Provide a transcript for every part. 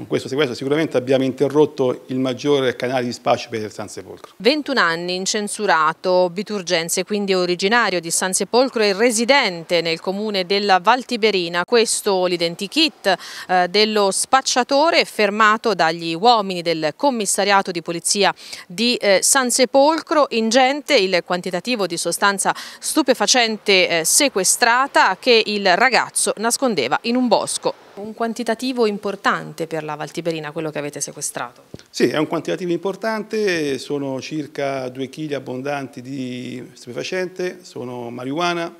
con questo sequestro sicuramente abbiamo interrotto il maggiore canale di spaccio per il San Sepolcro. 21 anni incensurato, Biturgenze quindi originario di San Sepolcro e residente nel comune della Valtiberina, questo l'identikit eh, dello spacciatore fermato dagli uomini del commissariato di polizia di eh, San Sepolcro, ingente il quantitativo di sostanza stupefacente eh, sequestrata che il ragazzo nascondeva in un bosco un quantitativo importante per la Valtiberina quello che avete sequestrato. Sì, è un quantitativo importante, sono circa 2 kg abbondanti di stupefacente, sono marijuana,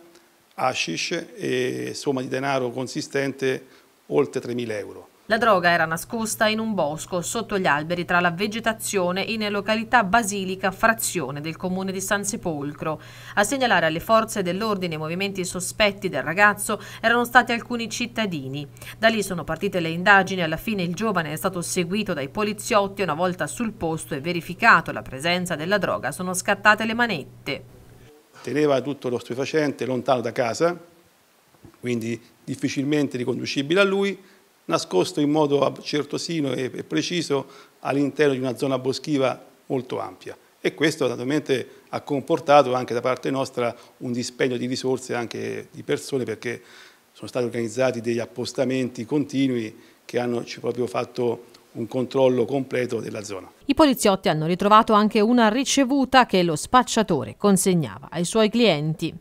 hashish e somma di denaro consistente oltre 3.000 euro. La droga era nascosta in un bosco, sotto gli alberi, tra la vegetazione, in località Basilica, frazione del comune di San Sepolcro. A segnalare alle forze dell'ordine i movimenti sospetti del ragazzo erano stati alcuni cittadini. Da lì sono partite le indagini, alla fine il giovane è stato seguito dai poliziotti, una volta sul posto e verificato la presenza della droga sono scattate le manette. Teneva tutto lo stupefacente lontano da casa, quindi difficilmente riconducibile a lui, nascosto in modo certosino e preciso all'interno di una zona boschiva molto ampia e questo naturalmente ha comportato anche da parte nostra un dispendio di risorse anche di persone perché sono stati organizzati degli appostamenti continui che hanno proprio fatto un controllo completo della zona. I poliziotti hanno ritrovato anche una ricevuta che lo spacciatore consegnava ai suoi clienti.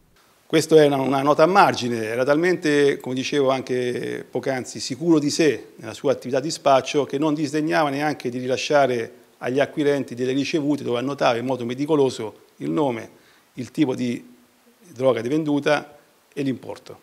Questa è una, una, nota a margine, era talmente, come dicevo anche poc'anzi, sicuro di sé nella sua attività di spaccio che non disdegnava neanche di rilasciare agli acquirenti delle ricevute dove annotava in modo meticoloso il nome, il tipo di droga di venduta e l'importo.